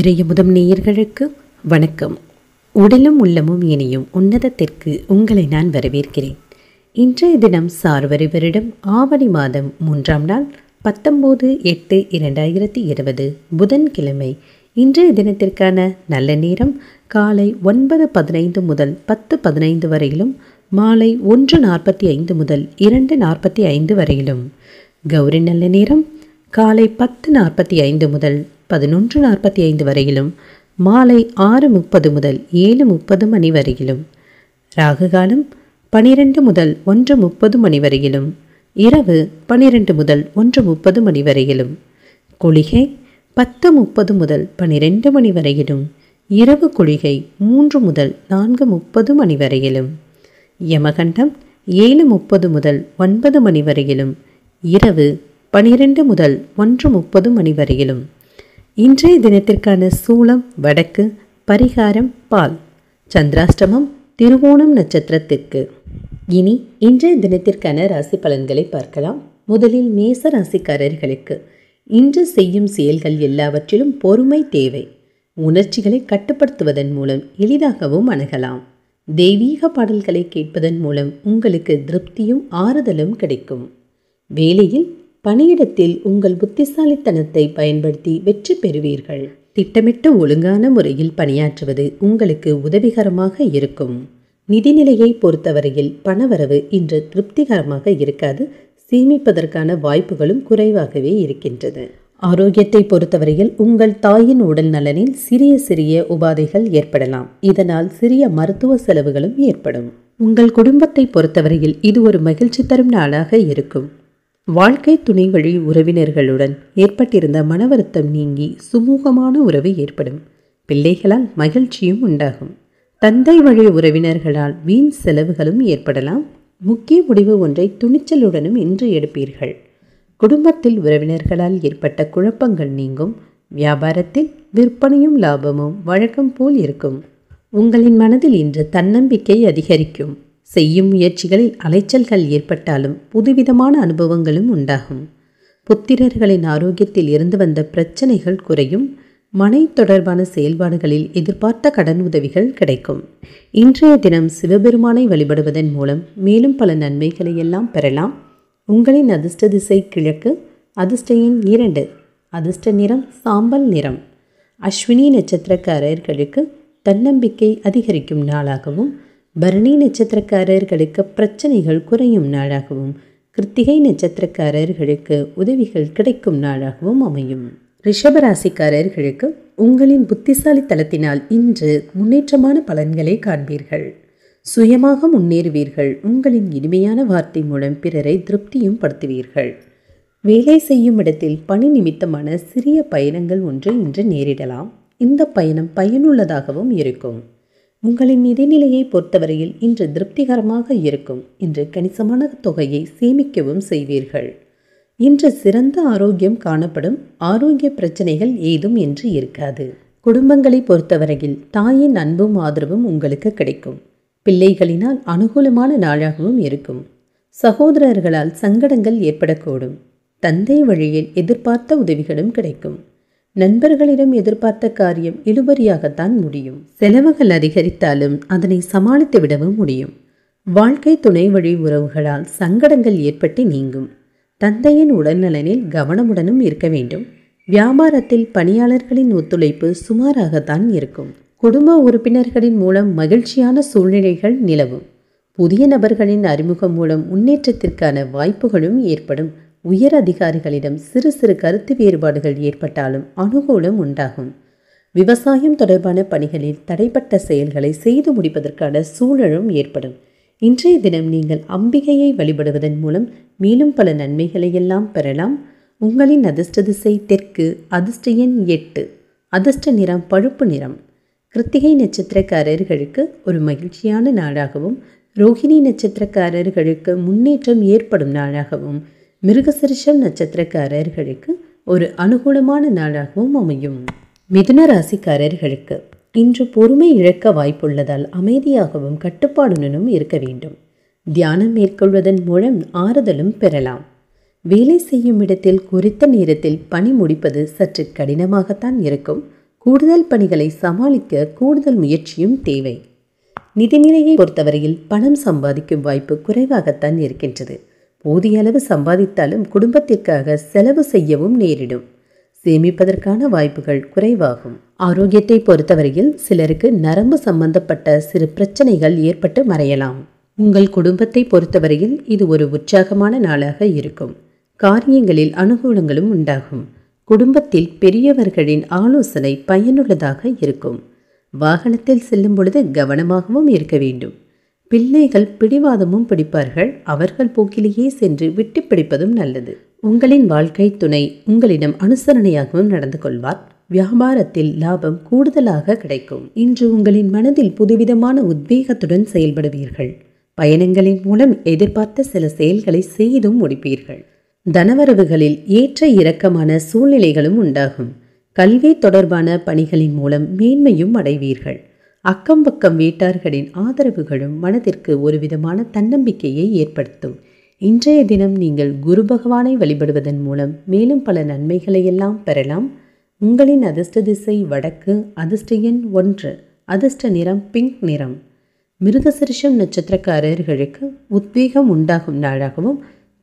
இறைய முதம் நேயர்களுக்கு வணக்கம் உடலும் உள்ளமும் இனியும் உன்னதத்திற்கு உங்களை நான் வரவேற்கிறேன் இன்றைய தினம் சார்வரிவரிடம் ஆவணி மாதம் மூன்றாம் நாள் பத்தொம்போது எட்டு இரண்டாயிரத்தி இருபது புதன்கிழமை இன்றைய தினத்திற்கான நல்ல நேரம் காலை ஒன்பது பதினைந்து முதல் பத்து பதினைந்து வரையிலும் மாலை ஒன்று நாற்பத்தி ஐந்து முதல் இரண்டு நாற்பத்தி ஐந்து வரையிலும் கௌரி நல்ல நேரம் காலை பத்து நாற்பத்தி ஐந்து முதல் பதினொன்று நாற்பத்தி ஐந்து வரையிலும் மாலை ஆறு முப்பது முதல் ஏழு முப்பது மணி வரையிலும் ராகு காலம் பனிரெண்டு முதல் ஒன்று முப்பது மணி வரையிலும் இரவு பனிரெண்டு முதல் ஒன்று முப்பது மணி வரையிலும் குளிகை பத்து முப்பது முதல் பனிரெண்டு மணி வரையிலும் இரவு குளிகை மூன்று முதல் நான்கு முப்பது மணி வரையிலும் யமகண்டம் ஏழு முப்பது முதல் ஒன்பது மணி வரையிலும் இரவு பனிரெண்டு முதல் ஒன்று முப்பது மணி வரையிலும் இன்றைய தினத்திற்கான சூளம் வடக்கு பரிகாரம் பால் சந்திராஷ்டமம் திருவோணம் நட்சத்திரத்திற்கு இனி இன்றைய தினத்திற்கான ராசி பலன்களை பார்க்கலாம் முதலில் மேச ராசிக்காரர்களுக்கு இன்று செய்யும் செயல்கள் எல்லாவற்றிலும் பொறுமை தேவை உணர்ச்சிகளை கட்டுப்படுத்துவதன் மூலம் எளிதாகவும் அணுகலாம் தெய்வீக பாடல்களை கேட்பதன் மூலம் உங்களுக்கு திருப்தியும் ஆறுதலும் கிடைக்கும் வேலையில் பணியிடத்தில் உங்கள் புத்திசாலித்தனத்தை பயன்படுத்தி வெற்றி பெறுவீர்கள் திட்டமிட்ட ஒழுங்கான முறையில் பணியாற்றுவது உங்களுக்கு உதவிகரமாக இருக்கும் நிதிநிலையை பொறுத்தவரையில் பணவரவு இன்று திருப்திகரமாக இருக்காது சேமிப்பதற்கான வாய்ப்புகளும் குறைவாகவே இருக்கின்றது ஆரோக்கியத்தை பொறுத்தவரையில் உங்கள் தாயின் உடல் நலனில் சிறிய சிறிய உபாதைகள் ஏற்படலாம் இதனால் சிறிய மருத்துவ செலவுகளும் ஏற்படும் உங்கள் குடும்பத்தை பொறுத்தவரையில் இது ஒரு மகிழ்ச்சி தரும் நாளாக இருக்கும் வாழ்க்கை துணை வழி உறவினர்களுடன் ஏற்பட்டிருந்த மனவருத்தம் நீங்கி சுமூகமான உறவு ஏற்படும் பிள்ளைகளால் மகிழ்ச்சியும் உண்டாகும் தந்தை வழி உறவினர்களால் வீண் செலவுகளும் ஏற்படலாம் முக்கிய முடிவு ஒன்றை துணிச்சலுடனும் இன்று எடுப்பீர்கள் குடும்பத்தில் உறவினர்களால் ஏற்பட்ட குழப்பங்கள் நீங்கும் வியாபாரத்தில் விற்பனையும் லாபமும் வழக்கம் போல் இருக்கும் உங்களின் மனதில் இன்று தன்னம்பிக்கை அதிகரிக்கும் செய்யும் முயற்சிகளில் அலைச்சல்கள் ஏற்பட்டாலும் புதுவிதமான அனுபவங்களும் உண்டாகும் புத்திரர்களின் ஆரோக்கியத்தில் இருந்து வந்த பிரச்சனைகள் குறையும் மனை தொடர்பான செயல்பாடுகளில் எதிர்பார்த்த கடன் உதவிகள் கிடைக்கும் இன்றைய தினம் சிவபெருமானை வழிபடுவதன் மூலம் மேலும் பல நன்மைகளை எல்லாம் பெறலாம் உங்களின் அதிர்ஷ்ட திசை கிழக்கு அதிர்ஷ்டையின் இரண்டு அதிர்ஷ்ட நிறம் சாம்பல் நிறம் அஸ்வினி நட்சத்திரக்காரர்களுக்கு தன்னம்பிக்கை அதிகரிக்கும் நாளாகவும் பரணி நட்சத்திரக்காரர்களுக்கு பிரச்சனைகள் குறையும் நாளாகவும் கிருத்திகை நட்சத்திரக்காரர்களுக்கு உதவிகள் கிடைக்கும் நாளாகவும் அமையும் ரிஷபராசிக்காரர்களுக்கு உங்களின் புத்திசாலித்தனத்தினால் இன்று முன்னேற்றமான பலன்களை காண்பீர்கள் சுயமாக முன்னேறுவீர்கள் உங்களின் இனிமையான வார்த்தை மூலம் பிறரை திருப்தியும் படுத்துவீர்கள் வேலை செய்யும் இடத்தில் பணி நிமித்தமான சிறிய பயணங்கள் ஒன்று இன்று நேரிடலாம் இந்த பயணம் பயனுள்ளதாகவும் இருக்கும் உங்களின் நிதிநிலையை பொறுத்தவரையில் இன்று திருப்திகரமாக இருக்கும் இன்று கணிசமான தொகையை சேமிக்கவும் செய்வீர்கள் இன்று சிறந்த ஆரோக்கியம் காணப்படும் ஆரோக்கிய பிரச்சனைகள் ஏதும் இன்று இருக்காது குடும்பங்களை பொறுத்தவரையில் தாயின் அன்பும் ஆதரவும் உங்களுக்கு கிடைக்கும் பிள்ளைகளினால் அனுகூலமான நாளாகவும் இருக்கும் சகோதரர்களால் சங்கடங்கள் ஏற்படக்கூடும் தந்தை வழியில் எதிர்பார்த்த உதவிகளும் கிடைக்கும் நண்பர்களிடம் எதிர்பார்த்த காரியம் இழுபறியாகத்தான் முடியும் செலவுகள் அதிகரித்தாலும் அதனை சமாளித்து விடவும் முடியும் வாழ்க்கை துணை வழி உறவுகளால் சங்கடங்கள் ஏற்பட்டு நீங்கும் தந்தையின் உடல்நலனில் கவனமுடனும் இருக்க வேண்டும் வியாபாரத்தில் பணியாளர்களின் ஒத்துழைப்பு சுமாராகத்தான் இருக்கும் குடும்ப உறுப்பினர்களின் மூலம் மகிழ்ச்சியான சூழ்நிலைகள் நிலவும் புதிய நபர்களின் அறிமுகம் மூலம் முன்னேற்றத்திற்கான வாய்ப்புகளும் ஏற்படும் உயர் அதிகாரிகளிடம் சிறு சிறு கருத்து வேறுபாடுகள் ஏற்பட்டாலும் அனுகூலம் உண்டாகும் விவசாயம் தொடர்பான பணிகளில் தடைப்பட்ட செயல்களை செய்து முடிப்பதற்கான சூழலும் ஏற்படும் இன்றைய தினம் நீங்கள் அம்பிகையை வழிபடுவதன் மூலம் மேலும் பல நன்மைகளை எல்லாம் பெறலாம் உங்களின் அதிர்ஷ்ட திசை தெற்கு அதிர்ஷ்ட எண் எட்டு அதிர்ஷ்ட நிறம் பழுப்பு நிறம் கிருத்திகை நட்சத்திரக்காரர்களுக்கு ஒரு மகிழ்ச்சியான நாளாகவும் ரோஹிணி நட்சத்திரக்காரர்களுக்கு முன்னேற்றம் ஏற்படும் நாளாகவும் மிருகசரிஷம் நட்சத்திரக்காரர்களுக்கு ஒரு அனுகூலமான நாளாகவும் அமையும் மிதுன ராசிக்காரர்களுக்கு இன்று பொறுமை இழக்க வாய்ப்புள்ளதால் அமைதியாகவும் கட்டுப்பாடுடனும் இருக்க வேண்டும் தியானம் மேற்கொள்வதன் மூலம் ஆறுதலும் பெறலாம் வேலை செய்யும் இடத்தில் குறித்த நேரத்தில் பணி முடிப்பது சற்று கடினமாகத்தான் இருக்கும் கூடுதல் பணிகளை சமாளிக்க கூடுதல் முயற்சியும் தேவை நிதிநிலையை பொறுத்தவரையில் பணம் சம்பாதிக்கும் வாய்ப்பு குறைவாகத்தான் இருக்கின்றது போதிய அளவு சம்பாதித்தாலும் குடும்பத்திற்காக செலவு செய்யவும் நேரிடும் சேமிப்பதற்கான வாய்ப்புகள் குறைவாகும் ஆரோக்கியத்தை பொறுத்தவரையில் சிலருக்கு நரம்பு சம்பந்தப்பட்ட சிறு பிரச்சனைகள் ஏற்பட்டு மறையலாம் உங்கள் குடும்பத்தை பொறுத்தவரையில் இது ஒரு உற்சாகமான நாளாக இருக்கும் காரியங்களில் அனுகூலங்களும் உண்டாகும் குடும்பத்தில் பெரியவர்களின் ஆலோசனை பயனுள்ளதாக இருக்கும் வாகனத்தில் செல்லும் பொழுது கவனமாகவும் இருக்க வேண்டும் பிள்ளைகள் பிடிவாதமும் பிடிப்பார்கள் அவர்கள் போக்கிலேயே சென்று விட்டு பிடிப்பதும் நல்லது உங்களின் வாழ்க்கை துணை உங்களிடம் அனுசரணையாகவும் நடந்து கொள்வார் வியாபாரத்தில் லாபம் கூடுதலாக கிடைக்கும் இன்று உங்களின் மனதில் புதுவிதமான உத்வேகத்துடன் செயல்படுவீர்கள் பயணங்களின் மூலம் எதிர்பார்த்த சில செயல்களை செய்தும் முடிப்பீர்கள் தனவரவுகளில் ஏற்ற இறக்கமான சூழ்நிலைகளும் உண்டாகும் கல்வி தொடர்பான பணிகளின் மூலம் மேன்மையும் அடைவீர்கள் அக்கம்பக்கம் வீட்டார்களின் ஆதரவுகளும் மனதிற்கு ஒரு விதமான தன்னம்பிக்கையை ஏற்படுத்தும் இன்றைய தினம் நீங்கள் குரு பகவானை வழிபடுவதன் மூலம் மேலும் பல நன்மைகளை எல்லாம் பெறலாம் உங்களின் அதிர்ஷ்ட திசை வடக்கு அதிர்ஷ்ட எண் ஒன்று அதிர்ஷ்ட நிறம் பிங்க் நிறம் மிருதசரிஷம் நட்சத்திரக்காரர்களுக்கு உத்வேகம் உண்டாகும் நாளாகவும்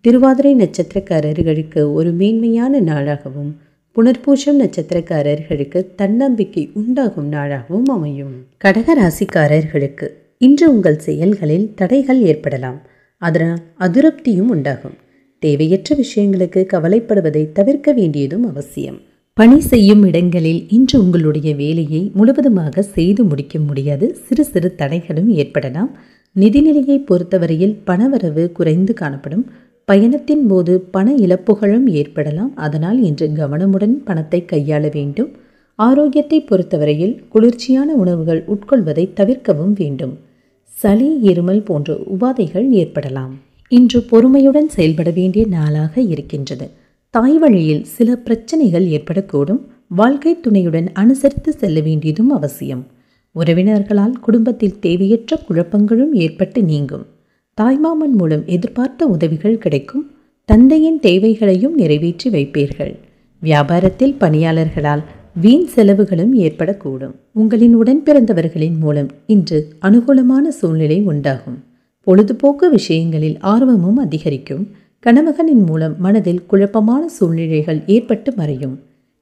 திருவாதிரை நட்சத்திரக்காரர்களுக்கு ஒரு மேன்மையான நாளாகவும் புனர்பூஷம் நட்சத்திரக்காரர்களுக்கு தன்னம்பிக்கை உண்டாகும் நாளாகவும் அமையும் கடக ராசிக்காரர்களுக்கு இன்று உங்கள் செயல்களில் தடைகள் ஏற்படலாம் அதனால் அதிருப்தியும் உண்டாகும் தேவையற்ற விஷயங்களுக்கு கவலைப்படுவதை தவிர்க்க வேண்டியதும் அவசியம் பணி செய்யும் இடங்களில் இன்று உங்களுடைய வேலையை முழுவதுமாக செய்து முடிக்க முடியாது சிறு சிறு தடைகளும் ஏற்படலாம் நிதிநிலையை பொறுத்தவரையில் பணவரவு குறைந்து காணப்படும் பயணத்தின் போது பண இழப்புகளும் ஏற்படலாம் அதனால் இன்று கவனமுடன் பணத்தை கையாள வேண்டும் ஆரோக்கியத்தை பொறுத்தவரையில் குளிர்ச்சியான உணவுகள் உட்கொள்வதை தவிர்க்கவும் வேண்டும் சளி இருமல் போன்ற உபாதைகள் ஏற்படலாம் இன்று பொறுமையுடன் செயல்பட வேண்டிய நாளாக இருக்கின்றது தாய் வழியில் சில பிரச்சனைகள் ஏற்படக்கூடும் வாழ்க்கை துணையுடன் அனுசரித்து செல்ல வேண்டியதும் அவசியம் உறவினர்களால் குடும்பத்தில் தேவையற்ற குழப்பங்களும் ஏற்பட்டு நீங்கும் தாய்மாமன் மூலம் எதிர்பார்த்த உதவிகள் கிடைக்கும் தந்தையின் தேவைகளையும் நிறைவேற்றி வைப்பீர்கள் வியாபாரத்தில் பணியாளர்களால் வீண் செலவுகளும் ஏற்படக்கூடும் உங்களின் உடன்பிறந்தவர்களின் மூலம் இன்று அனுகூலமான சூழ்நிலை உண்டாகும் பொழுதுபோக்கு விஷயங்களில் ஆர்வமும் அதிகரிக்கும் கணவகனின் மூலம் மனதில் குழப்பமான சூழ்நிலைகள் ஏற்பட்டு மறையும்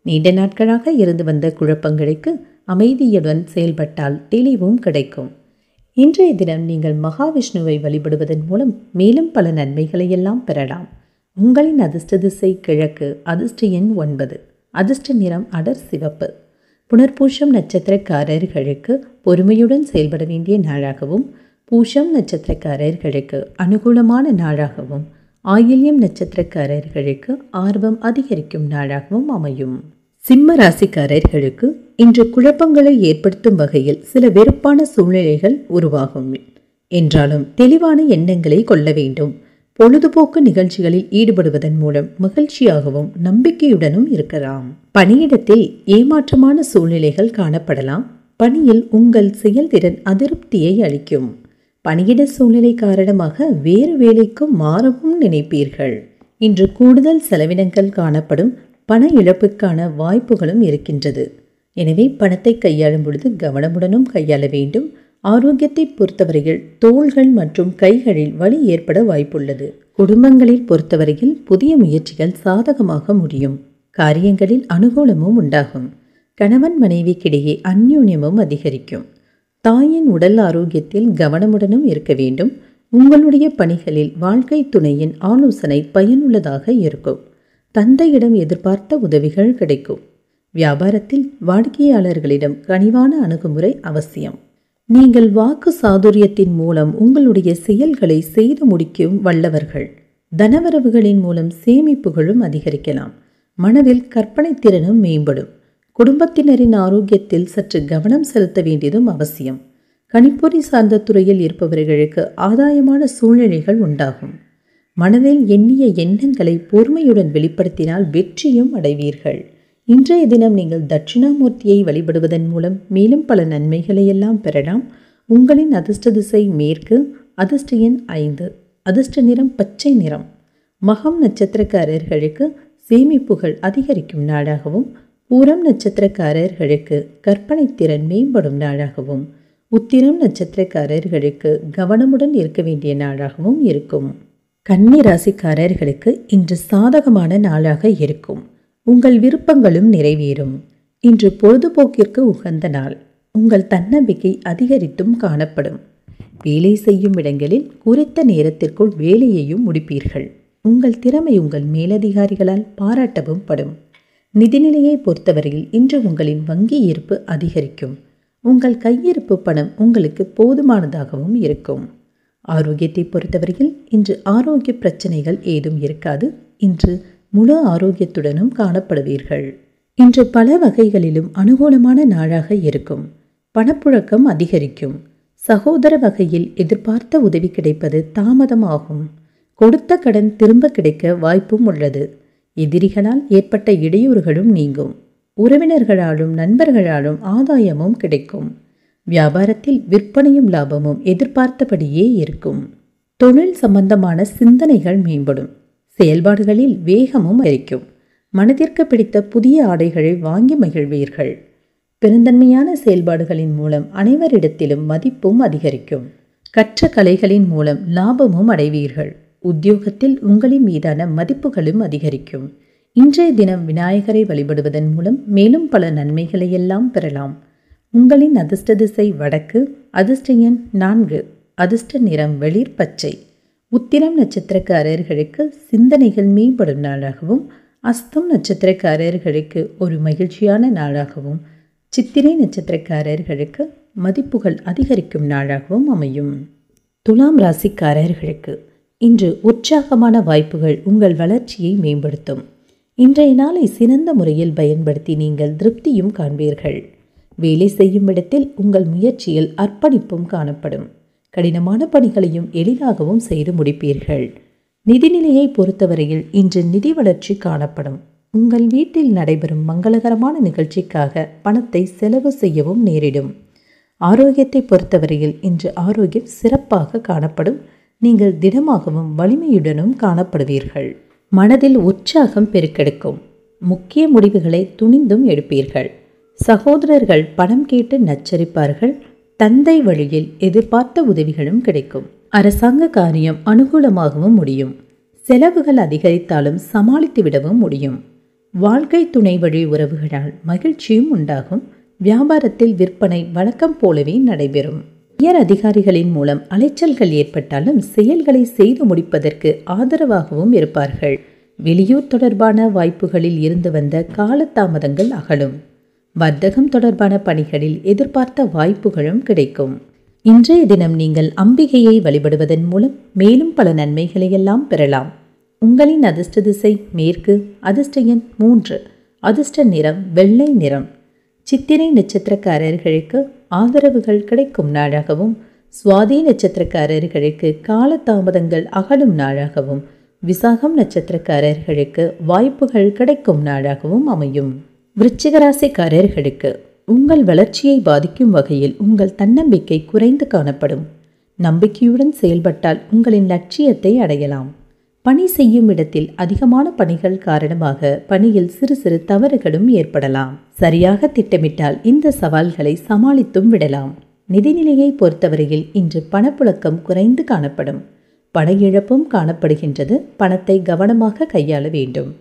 நீண்ட நாட்களாக இருந்து வந்த குழப்பங்களுக்கு அமைதியுடன் செயல்பட்டால் தெளிவும் கிடைக்கும் இன்றைய தினம் நீங்கள் மகாவிஷ்ணுவை வழிபடுவதன் மூலம் மேலும் பல நன்மைகளை எல்லாம் பெறலாம் உங்களின் அதிர்ஷ்ட திசை கிழக்கு அதிர்ஷ்ட எண் ஒன்பது அதிர்ஷ்ட நிறம் அடர் சிவப்பு புனர்பூஷம் நட்சத்திரக்காரர்களுக்கு பொறுமையுடன் செயல்பட வேண்டிய நாளாகவும் பூஷம் நட்சத்திரக்காரர்களுக்கு அனுகூலமான நாளாகவும் ஆயில்யம் நட்சத்திரக்காரர்களுக்கு ஆர்வம் அதிகரிக்கும் நாளாகவும் அமையும் சிம்ம ராசிக்காரர்களுக்கு இன்று குழப்பங்களை ஏற்படுத்தும் வகையில் சில வெறுப்பான சூழ்நிலைகள் உருவாகும் என்றாலும் தெளிவான எண்ணங்களை கொள்ள வேண்டும் பொழுதுபோக்கு நிகழ்ச்சிகளில் ஈடுபடுவதன் மூலம் மகிழ்ச்சியாகவும் நம்பிக்கையுடனும் இருக்கலாம் பணியிடத்தில் ஏமாற்றமான சூழ்நிலைகள் காணப்படலாம் பணியில் உங்கள் செயல்திறன் அதிருப்தியை அளிக்கும் பணியிட சூழ்நிலை காரணமாக வேறு வேலைக்கும் மாறவும் நினைப்பீர்கள் இன்று கூடுதல் செலவினங்கள் காணப்படும் பண இழப்புக்கான வாய்ப்புகளும் இருக்கின்றது எனவே பணத்தை கையாளும் பொழுது கவனமுடனும் கையாள வேண்டும் ஆரோக்கியத்தை பொறுத்தவரையில் தோள்கள் மற்றும் கைகளில் வலி ஏற்பட வாய்ப்புள்ளது குடும்பங்களில் பொறுத்தவரையில் புதிய முயற்சிகள் சாதகமாக முடியும் காரியங்களில் அனுகூலமும் உண்டாகும் கணவன் மனைவிக்கிடையே அந்யூன்யமும் அதிகரிக்கும் தாயின் உடல் ஆரோக்கியத்தில் கவனமுடனும் இருக்க வேண்டும் உங்களுடைய பணிகளில் வாழ்க்கை துணையின் ஆலோசனை பயனுள்ளதாக இருக்கும் தந்தையிடம் எதிர்பார்த்த உதவிகள் கிடைக்கும் வியாபாரத்தில் வாடிக்கையாளர்களிடம் கனிவான அணுகுமுறை அவசியம் நீங்கள் வாக்கு சாதுரியத்தின் மூலம் உங்களுடைய செயல்களை செய்து முடிக்கும் வல்லவர்கள் தனவரவுகளின் மூலம் சேமிப்புகளும் அதிகரிக்கலாம் மனதில் கற்பனை திறனும் மேம்படும் குடும்பத்தினரின் ஆரோக்கியத்தில் சற்று கவனம் செலுத்த வேண்டியதும் அவசியம் கணிப்பொறி சார்ந்த துறையில் இருப்பவர்களுக்கு ஆதாயமான சூழ்நிலைகள் உண்டாகும் மனதில் எண்ணிய எண்ணங்களை பொறுமையுடன் வெளிப்படுத்தினால் வெற்றியும் அடைவீர்கள் இன்றைய தினம் நீங்கள் தட்சிணாமூர்த்தியை வழிபடுவதன் மூலம் மேலும் பல நன்மைகளையெல்லாம் பெறலாம் உங்களின் அதிர்ஷ்ட திசை மேற்கு அதிர்ஷ்ட எண் ஐந்து அதிர்ஷ்ட நிறம் பச்சை நிறம் மகம் நட்சத்திரக்காரர்களுக்கு சேமிப்புகள் அதிகரிக்கும் நாளாகவும் பூரம் நட்சத்திரக்காரர்களுக்கு கற்பனை திறன் மேம்படும் நாளாகவும் உத்திரம் நட்சத்திரக்காரர்களுக்கு கவனமுடன் இருக்க வேண்டிய நாளாகவும் இருக்கும் கன்னி ராசிக்காரர்களுக்கு இன்று சாதகமான நாளாக இருக்கும் உங்கள் விருப்பங்களும் நிறைவேறும் இன்று பொழுதுபோக்கிற்கு உகந்த நாள் உங்கள் தன்னம்பிக்கை அதிகரித்தும் காணப்படும் வேலை செய்யும் இடங்களில் குறித்த நேரத்திற்குள் வேலையையும் முடிப்பீர்கள் உங்கள் திறமை உங்கள் மேலதிகாரிகளால் பாராட்டவும் படும் நிதிநிலையை பொறுத்தவரையில் இன்று உங்களின் வங்கி இருப்பு அதிகரிக்கும் உங்கள் கையிருப்பு பணம் உங்களுக்கு போதுமானதாகவும் இருக்கும் ஆரோக்கியத்தை பொறுத்தவரையில் இன்று ஆரோக்கிய பிரச்சனைகள் ஏதும் இருக்காது இன்று முழு ஆரோக்கியத்துடனும் காணப்படுவீர்கள் இன்று பல வகைகளிலும் அனுகூலமான நாளாக இருக்கும் பணப்புழக்கம் அதிகரிக்கும் சகோதர வகையில் எதிர்பார்த்த உதவி கிடைப்பது தாமதமாகும் கொடுத்த கடன் திரும்ப கிடைக்க வாய்ப்பும் உள்ளது எதிரிகளால் ஏற்பட்ட இடையூறுகளும் நீங்கும் உறவினர்களாலும் நண்பர்களாலும் ஆதாயமும் கிடைக்கும் வியாபாரத்தில் விற்பனையும் லாபமும் எதிர்பார்த்தபடியே இருக்கும் தொழில் சம்பந்தமான சிந்தனைகள் மேம்படும் செயல்பாடுகளில் வேகமும் அரிக்கும் மனதிற்கு பிடித்த புதிய ஆடைகளை வாங்கி மகிழ்வீர்கள் பெருந்தன்மையான செயல்பாடுகளின் மூலம் அனைவரிடத்திலும் மதிப்பும் அதிகரிக்கும் கற்ற கலைகளின் மூலம் லாபமும் அடைவீர்கள் உத்தியோகத்தில் உங்களின் மீதான மதிப்புகளும் அதிகரிக்கும் இன்றைய தினம் விநாயகரை வழிபடுவதன் மூலம் மேலும் பல நன்மைகளை எல்லாம் பெறலாம் உங்களின் அதிர்ஷ்ட திசை வடக்கு அதிர்ஷ்ட எண் நான்கு அதிர்ஷ்ட நிறம் வெளிர் பச்சை உத்திரம் நட்சத்திரக்காரர்களுக்கு சிந்தனைகள் மேம்படும் நாளாகவும் அஸ்தம் நட்சத்திரக்காரர்களுக்கு ஒரு மகிழ்ச்சியான நாளாகவும் சித்திரை நட்சத்திரக்காரர்களுக்கு மதிப்புகள் அதிகரிக்கும் நாளாகவும் அமையும் துலாம் ராசிக்காரர்களுக்கு இன்று உற்சாகமான வாய்ப்புகள் உங்கள் வளர்ச்சியை மேம்படுத்தும் இன்றைய நாளை சிறந்த முறையில் பயன்படுத்தி நீங்கள் திருப்தியும் காண்பீர்கள் வேலை செய்யும் இடத்தில் உங்கள் முயற்சியில் அர்ப்பணிப்பும் காணப்படும் கடினமான பணிகளையும் எளிதாகவும் செய்து முடிப்பீர்கள் நிதிநிலையை பொறுத்தவரையில் இன்று நிதி வளர்ச்சி காணப்படும் உங்கள் வீட்டில் நடைபெறும் மங்களகரமான நிகழ்ச்சிக்காக பணத்தை செலவு செய்யவும் நேரிடும் ஆரோக்கியத்தை பொறுத்தவரையில் இன்று ஆரோக்கியம் சிறப்பாக காணப்படும் நீங்கள் திடமாகவும் வலிமையுடனும் காணப்படுவீர்கள் மனதில் உற்சாகம் பெருக்கெடுக்கும் முக்கிய முடிவுகளை துணிந்தும் எடுப்பீர்கள் சகோதரர்கள் பணம் கேட்டு நச்சரிப்பார்கள் தந்தை வழியில் எதிர்பார்த்த உதவிகளும் கிடைக்கும் அரசாங்க காரியம் அனுகூலமாகவும் முடியும் செலவுகள் அதிகரித்தாலும் சமாளித்து விடவும் முடியும் வாழ்க்கை துணை வழி உறவுகளால் மகிழ்ச்சியும் உண்டாகும் வியாபாரத்தில் விற்பனை வழக்கம் போலவே நடைபெறும் உயர் அதிகாரிகளின் மூலம் அலைச்சல்கள் ஏற்பட்டாலும் செயல்களை செய்து முடிப்பதற்கு ஆதரவாகவும் இருப்பார்கள் வெளியூர் தொடர்பான வாய்ப்புகளில் இருந்து வந்த காலதாமதங்கள் அகலும் வர்த்தகம் தொடர்பான பணிகளில் எதிர்பார்த்த வாய்ப்புகளும் கிடைக்கும் இன்றைய தினம் நீங்கள் அம்பிகையை வழிபடுவதன் மூலம் மேலும் பல நன்மைகளை எல்லாம் பெறலாம் உங்களின் அதிர்ஷ்ட திசை மேற்கு அதிர்ஷ்ட எண் மூன்று அதிர்ஷ்ட நிறம் வெள்ளை நிறம் சித்திரை நட்சத்திரக்காரர்களுக்கு ஆதரவுகள் கிடைக்கும் நாளாகவும் சுவாதி நட்சத்திரக்காரர்களுக்கு காலதாமதங்கள் அகலும் நாளாகவும் விசாகம் நட்சத்திரக்காரர்களுக்கு வாய்ப்புகள் கிடைக்கும் நாளாகவும் அமையும் விருச்சிகராசிக்காரர்களுக்கு உங்கள் வளர்ச்சியை பாதிக்கும் வகையில் உங்கள் தன்னம்பிக்கை குறைந்து காணப்படும் நம்பிக்கையுடன் செயல்பட்டால் உங்களின் லட்சியத்தை அடையலாம் பணி செய்யும் இடத்தில் அதிகமான பணிகள் காரணமாக பணியில் சிறு சிறு தவறுகளும் ஏற்படலாம் சரியாக திட்டமிட்டால் இந்த சவால்களை சமாளித்தும் விடலாம் நிதிநிலையை பொறுத்தவரையில் இன்று பணப்புழக்கம் குறைந்து காணப்படும் பண இழப்பும் காணப்படுகின்றது பணத்தை கவனமாக கையாள வேண்டும்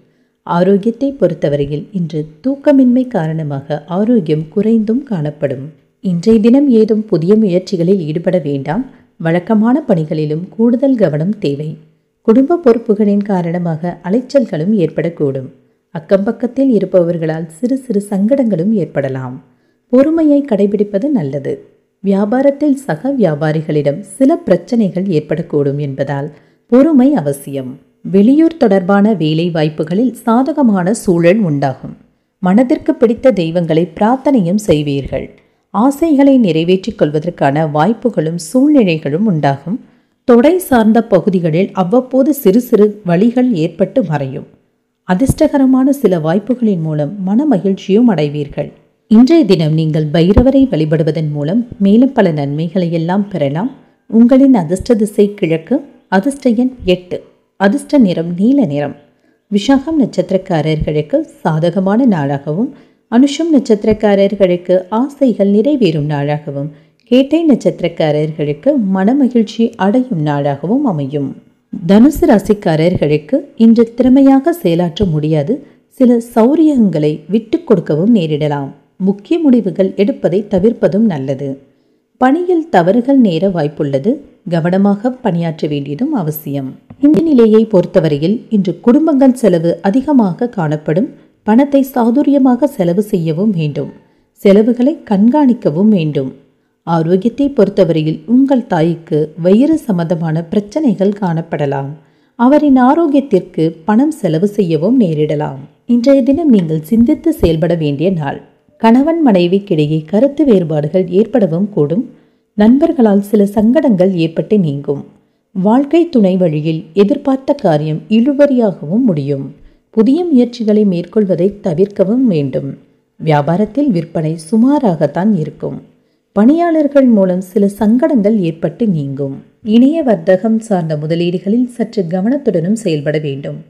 ஆரோக்கியத்தை பொறுத்தவரையில் இன்று தூக்கமின்மை காரணமாக ஆரோக்கியம் குறைந்தும் காணப்படும் இன்றைய தினம் ஏதும் புதிய முயற்சிகளில் ஈடுபட வேண்டாம் வழக்கமான பணிகளிலும் கூடுதல் கவனம் தேவை குடும்ப பொறுப்புகளின் காரணமாக அலைச்சல்களும் ஏற்படக்கூடும் அக்கம்பக்கத்தில் இருப்பவர்களால் சிறு சிறு சங்கடங்களும் ஏற்படலாம் பொறுமையை கடைபிடிப்பது நல்லது வியாபாரத்தில் சக வியாபாரிகளிடம் சில பிரச்சனைகள் ஏற்படக்கூடும் என்பதால் பொறுமை அவசியம் வெளியூர் தொடர்பான வேலை வாய்ப்புகளில் சாதகமான சூழல் உண்டாகும் மனதிற்கு பிடித்த தெய்வங்களை பிரார்த்தனையும் செய்வீர்கள் ஆசைகளை நிறைவேற்றிக் கொள்வதற்கான வாய்ப்புகளும் சூழ்நிலைகளும் உண்டாகும் தொடை சார்ந்த பகுதிகளில் அவ்வப்போது சிறு சிறு வழிகள் ஏற்பட்டு மறையும் அதிர்ஷ்டகரமான சில வாய்ப்புகளின் மூலம் மன மகிழ்ச்சியும் அடைவீர்கள் இன்றைய தினம் நீங்கள் பைரவரை வழிபடுவதன் மூலம் மேலும் பல நன்மைகளை எல்லாம் பெறலாம் உங்களின் அதிர்ஷ்ட திசை கிழக்கு அதிர்ஷ்ட எண் எட்டு அதிர்ஷ்ட நிறம் நீல நிறம் விஷாகம் நட்சத்திரக்காரர்களுக்கு சாதகமான நாளாகவும் அனுஷம் நட்சத்திரக்காரர்களுக்கு ஆசைகள் நிறைவேறும் நாளாகவும் கேட்டை நட்சத்திரக்காரர்களுக்கு மனமகிழ்ச்சி அடையும் நாளாகவும் அமையும் தனுசு ராசிக்காரர்களுக்கு இன்று திறமையாக செயலாற்ற முடியாது சில சௌரியங்களை விட்டு கொடுக்கவும் நேரிடலாம் முக்கிய முடிவுகள் எடுப்பதை தவிர்ப்பதும் நல்லது பணியில் தவறுகள் நேர வாய்ப்புள்ளது கவனமாக பணியாற்ற வேண்டியதும் அவசியம் இந்த நிலையை பொறுத்தவரையில் இன்று குடும்பங்கள் செலவு அதிகமாக காணப்படும் பணத்தை சாதுரியமாக செலவு செய்யவும் வேண்டும் செலவுகளை கண்காணிக்கவும் வேண்டும் ஆரோக்கியத்தை பொறுத்தவரையில் உங்கள் தாய்க்கு வயிறு சம்பந்தமான பிரச்சனைகள் காணப்படலாம் அவரின் ஆரோக்கியத்திற்கு பணம் செலவு செய்யவும் நேரிடலாம் இன்றைய தினம் நீங்கள் சிந்தித்து செயல்பட வேண்டிய நாள் கணவன் மனைவிக்கிடையே கருத்து வேறுபாடுகள் ஏற்படவும் கூடும் நண்பர்களால் சில சங்கடங்கள் ஏற்பட்டு நீங்கும் வாழ்க்கை துணை வழியில் எதிர்பார்த்த காரியம் இழுபறியாகவும் முடியும் புதிய முயற்சிகளை மேற்கொள்வதை தவிர்க்கவும் வேண்டும் வியாபாரத்தில் விற்பனை சுமாராகத்தான் இருக்கும் பணியாளர்கள் மூலம் சில சங்கடங்கள் ஏற்பட்டு நீங்கும் இணைய வர்த்தகம் சார்ந்த முதலீடுகளில் சற்று கவனத்துடனும் செயல்பட வேண்டும்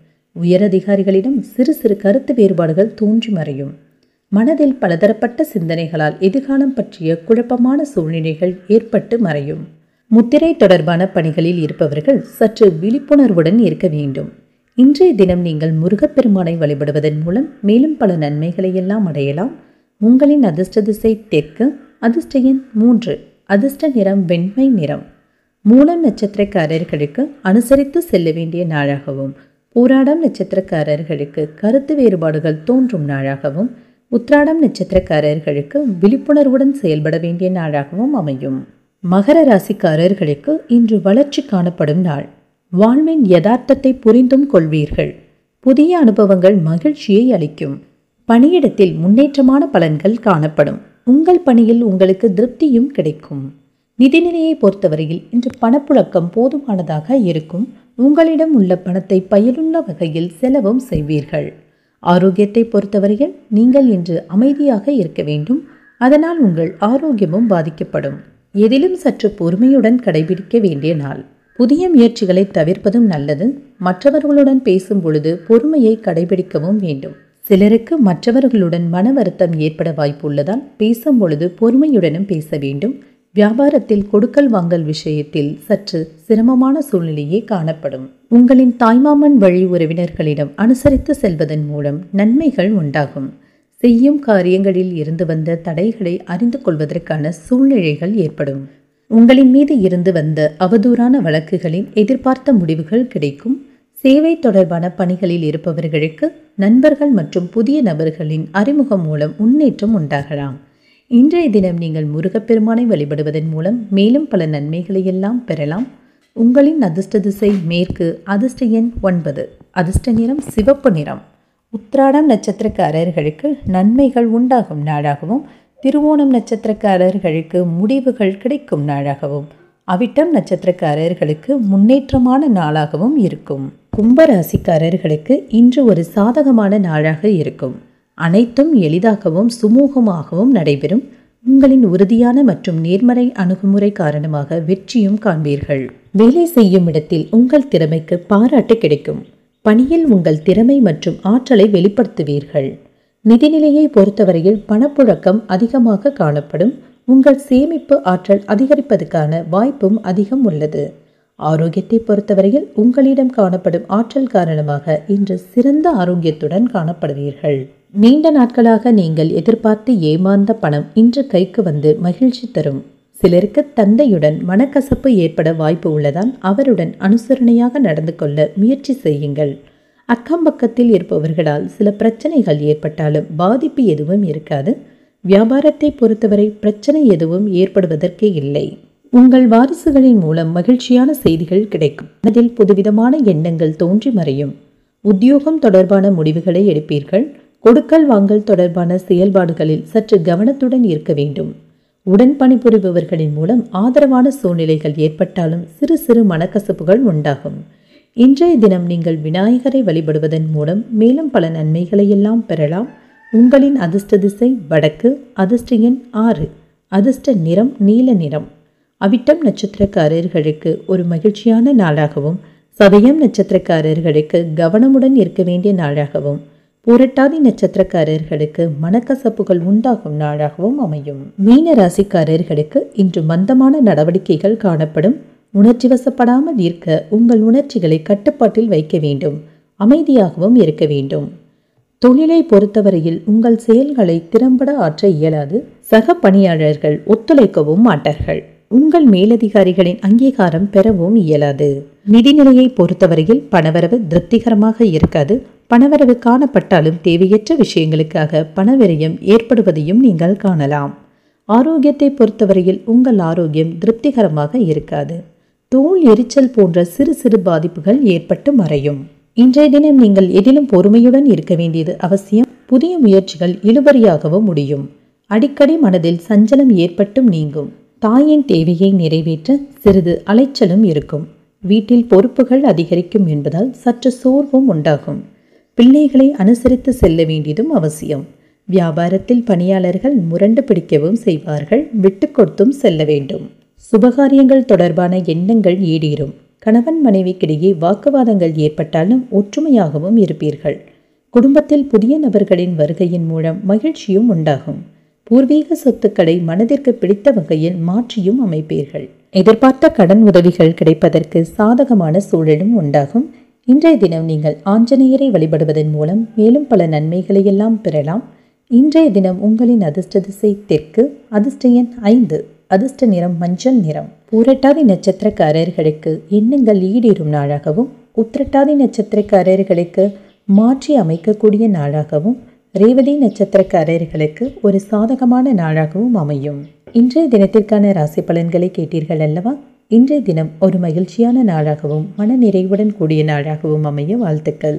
உயரதிகாரிகளிடம் சிறு சிறு கருத்து வேறுபாடுகள் தோன்றி மறையும் மனதில் பலதரப்பட்ட சிந்தனைகளால் எதிர்காலம் பற்றிய குழப்பமான சூழ்நிலைகள் ஏற்பட்டு மறையும் முத்திரை தொடர்பான பணிகளில் இருப்பவர்கள் சற்று விழிப்புணர்வுடன் இருக்க வேண்டும் இன்றைய தினம் நீங்கள் முருகப்பெருமானை வழிபடுவதன் மூலம் மேலும் பல நன்மைகளை எல்லாம் அடையலாம் உங்களின் அதிர்ஷ்ட திசை தெற்கு அதிர்ஷ்ட எண் மூன்று அதிர்ஷ்ட நிறம் வெண்மை நிறம் மூலம் நட்சத்திரக்காரர்களுக்கு அனுசரித்து செல்ல வேண்டிய நாளாகவும் போராடம் நட்சத்திரக்காரர்களுக்கு கருத்து வேறுபாடுகள் தோன்றும் நாளாகவும் உத்ராடம் நட்சத்திரக்காரர்களுக்கு விழிப்புணர்வுடன் செயல்பட வேண்டிய நாளாகவும் அமையும் மகர ராசிக்காரர்களுக்கு இன்று வளர்ச்சி காணப்படும் நாள் வாழ்வின் யதார்த்தத்தை புரிந்தும் கொள்வீர்கள் புதிய அனுபவங்கள் மகிழ்ச்சியை அளிக்கும் பணியிடத்தில் முன்னேற்றமான பலன்கள் காணப்படும் உங்கள் பணியில் உங்களுக்கு திருப்தியும் கிடைக்கும் நிதிநிலையை பொறுத்தவரையில் இன்று பணப்புழக்கம் போதுமானதாக இருக்கும் உங்களிடம் உள்ள பணத்தை பயனுள்ள வகையில் செலவும் செய்வீர்கள் ஆரோக்கியத்தை பொறுத்தவரையில் நீங்கள் இன்று அமைதியாக இருக்க வேண்டும் அதனால் உங்கள் ஆரோக்கியமும் பாதிக்கப்படும் எதிலும் சற்று பொறுமையுடன் கடைபிடிக்க வேண்டிய நாள் புதிய முயற்சிகளை தவிர்ப்பதும் நல்லது மற்றவர்களுடன் பேசும் பொழுது பொறுமையை கடைபிடிக்கவும் வேண்டும் சிலருக்கு மற்றவர்களுடன் மன வருத்தம் ஏற்பட வாய்ப்பு உள்ளதால் பேசும் பொழுது பொறுமையுடனும் பேச வேண்டும் வியாபாரத்தில் கொடுக்கல் வாங்கல் விஷயத்தில் சற்று சிரமமான சூழ்நிலையே காணப்படும் உங்களின் தாய்மாமன் வழி உறவினர்களிடம் அனுசரித்து செல்வதன் மூலம் நன்மைகள் உண்டாகும் செய்யும் காரியங்களில் இருந்து வந்த தடைகளை அறிந்து கொள்வதற்கான சூழ்நிலைகள் ஏற்படும் உங்களின் மீது இருந்து வந்த அவதூறான வழக்குகளில் எதிர்பார்த்த முடிவுகள் கிடைக்கும் சேவை தொடர்பான பணிகளில் இருப்பவர்களுக்கு நண்பர்கள் மற்றும் புதிய நபர்களின் அறிமுகம் மூலம் முன்னேற்றம் உண்டாகலாம் இன்றைய தினம் நீங்கள் முருகப்பெருமானை வழிபடுவதன் மூலம் மேலும் பல நன்மைகளை எல்லாம் பெறலாம் உங்களின் அதிர்ஷ்ட திசை மேற்கு அதிர்ஷ்ட எண் ஒன்பது அதிர்ஷ்ட நிறம் சிவப்பு நிறம் உத்ராடம் நட்சத்திரக்காரர்களுக்கு நன்மைகள் உண்டாகும் நாளாகவும் திருவோணம் நட்சத்திரக்காரர்களுக்கு முடிவுகள் கிடைக்கும் நாளாகவும் அவிட்டம் நட்சத்திரக்காரர்களுக்கு முன்னேற்றமான நாளாகவும் இருக்கும் கும்பராசிக்காரர்களுக்கு இன்று ஒரு சாதகமான நாளாக இருக்கும் அனைத்தும் எளிதாகவும் சுமூகமாகவும் நடைபெறும் உங்களின் உறுதியான மற்றும் நேர்மறை அணுகுமுறை காரணமாக வெற்றியும் காண்பீர்கள் வேலை செய்யும் இடத்தில் உங்கள் திறமைக்கு பாராட்டு கிடைக்கும் பணியில் உங்கள் திறமை மற்றும் ஆற்றலை வெளிப்படுத்துவீர்கள் நிதிநிலையை பொறுத்தவரையில் பணப்புழக்கம் அதிகமாக காணப்படும் உங்கள் சேமிப்பு ஆற்றல் அதிகரிப்பதற்கான வாய்ப்பும் அதிகம் உள்ளது ஆரோக்கியத்தை பொறுத்தவரையில் உங்களிடம் காணப்படும் ஆற்றல் காரணமாக இன்று சிறந்த ஆரோக்கியத்துடன் காணப்படுவீர்கள் நீண்ட நாட்களாக நீங்கள் எதிர்பார்த்து ஏமாந்த பணம் இன்று கைக்கு வந்து மகிழ்ச்சி தரும் சிலருக்கு தந்தையுடன் மனக்கசப்பு ஏற்பட வாய்ப்பு உள்ளதால் அவருடன் அனுசரணையாக நடந்து கொள்ள முயற்சி செய்யுங்கள் அக்கம்பக்கத்தில் இருப்பவர்களால் சில பிரச்சனைகள் ஏற்பட்டாலும் பாதிப்பு எதுவும் இருக்காது வியாபாரத்தை பொறுத்தவரை பிரச்சனை எதுவும் ஏற்படுவதற்கே இல்லை உங்கள் வாரிசுகளின் மூலம் மகிழ்ச்சியான செய்திகள் கிடைக்கும் அதில் புதுவிதமான எண்ணங்கள் தோன்றி மறையும் உத்தியோகம் தொடர்பான முடிவுகளை எடுப்பீர்கள் கொடுக்கல் வாங்கல் தொடர்பான செயல்பாடுகளில் சற்று கவனத்துடன் இருக்க வேண்டும் உடன் பணிபுரிபவர்களின் மூலம் ஆதரவான சூழ்நிலைகள் ஏற்பட்டாலும் சிறு சிறு மனக்கசப்புகள் உண்டாகும் இன்றைய தினம் நீங்கள் விநாயகரை வழிபடுவதன் மூலம் மேலும் பல நன்மைகளையெல்லாம் பெறலாம் உங்களின் அதிர்ஷ்ட திசை வடக்கு அதிர்ஷ்ட எண் ஆறு அதிர்ஷ்ட நிறம் நீல நிறம் அவிட்டம் நட்சத்திரக்காரர்களுக்கு ஒரு மகிழ்ச்சியான நாளாகவும் சதயம் நட்சத்திரக்காரர்களுக்கு கவனமுடன் இருக்க வேண்டிய நாளாகவும் புரட்டாதி நட்சத்திரக்காரர்களுக்கு மனக்கசப்புகள் உண்டாகும் நாளாகவும் அமையும் மீன ராசிக்காரர்களுக்கு இன்று மந்தமான நடவடிக்கைகள் காணப்படும் உணர்ச்சி வசப்படாமல் இருக்க உங்கள் உணர்ச்சிகளை கட்டுப்பாட்டில் வைக்க வேண்டும் அமைதியாகவும் இருக்க வேண்டும் தொழிலை பொறுத்தவரையில் உங்கள் செயல்களை திறம்பட ஆற்ற இயலாது சக பணியாளர்கள் ஒத்துழைக்கவும் மாட்டார்கள் உங்கள் மேலதிகாரிகளின் அங்கீகாரம் பெறவும் இயலாது நிதிநிலையை பொறுத்தவரையில் பணவரவு திருப்திகரமாக இருக்காது பணவரவு காணப்பட்டாலும் தேவையற்ற விஷயங்களுக்காக பணவிரயம் ஏற்படுவதையும் நீங்கள் காணலாம் ஆரோக்கியத்தை பொறுத்தவரையில் உங்கள் ஆரோக்கியம் திருப்திகரமாக இருக்காது தோல் எரிச்சல் போன்ற சிறு சிறு பாதிப்புகள் ஏற்பட்டு மறையும் இன்றைய தினம் நீங்கள் எதிலும் பொறுமையுடன் இருக்க வேண்டியது அவசியம் புதிய முயற்சிகள் இழுபறியாகவும் முடியும் அடிக்கடி மனதில் சஞ்சலம் ஏற்பட்டும் நீங்கும் தாயின் தேவையை நிறைவேற்ற சிறிது அலைச்சலும் இருக்கும் வீட்டில் பொறுப்புகள் அதிகரிக்கும் என்பதால் சற்று சோர்வும் உண்டாகும் பிள்ளைகளை அனுசரித்து செல்ல வேண்டியதும் அவசியம் வியாபாரத்தில் பணியாளர்கள் முரண்டு பிடிக்கவும் செய்வார்கள் விட்டு கொடுத்தும் செல்ல வேண்டும் சுபகாரியங்கள் தொடர்பான எண்ணங்கள் ஈடேறும் கணவன் மனைவிக்கிடையே வாக்குவாதங்கள் ஏற்பட்டாலும் ஒற்றுமையாகவும் இருப்பீர்கள் குடும்பத்தில் புதிய நபர்களின் வருகையின் மூலம் மகிழ்ச்சியும் உண்டாகும் பூர்வீக சொத்துக்களை மனதிற்கு பிடித்த வகையில் மாற்றியும் அமைப்பீர்கள் எதிர்பார்த்த கடன் உதவிகள் கிடைப்பதற்கு சாதகமான சூழலும் உண்டாகும் இன்றைய தினம் நீங்கள் ஆஞ்சநேயரை வழிபடுவதன் மூலம் மேலும் பல நன்மைகளை எல்லாம் பெறலாம் இன்றைய தினம் உங்களின் அதிர்ஷ்ட திசை தெற்கு அதிர்ஷ்ட எண் ஐந்து அதிர்ஷ்ட நிறம் மஞ்சள் நிறம் பூரட்டாதி நட்சத்திரக்காரர்களுக்கு எண்ணங்கள் ஈடேறும் நாளாகவும் உத்திரட்டாதி நட்சத்திரக்காரர்களுக்கு மாற்றி அமைக்கக்கூடிய நாளாகவும் ரேவதி நட்சத்திரக்காரர்களுக்கு ஒரு சாதகமான நாளாகவும் அமையும் இன்றைய தினத்திற்கான ராசி பலன்களை கேட்டீர்கள் அல்லவா இன்றைய தினம் ஒரு மகிழ்ச்சியான நாளாகவும் மன நிறைவுடன் கூடிய நாளாகவும் அமைய வாழ்த்துக்கள்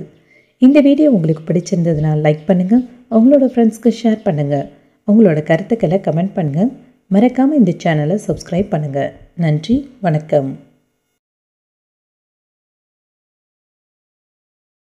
இந்த வீடியோ உங்களுக்கு பிடிச்சிருந்ததுனால் லைக் பண்ணுங்கள் உங்களோட ஃப்ரெண்ட்ஸ்க்கு ஷேர் பண்ணுங்கள் உங்களோட கருத்துக்களை கமெண்ட் பண்ணுங்கள் மறக்காமல் இந்த சேனலை சப்ஸ்கிரைப் பண்ணுங்கள் நன்றி வணக்கம்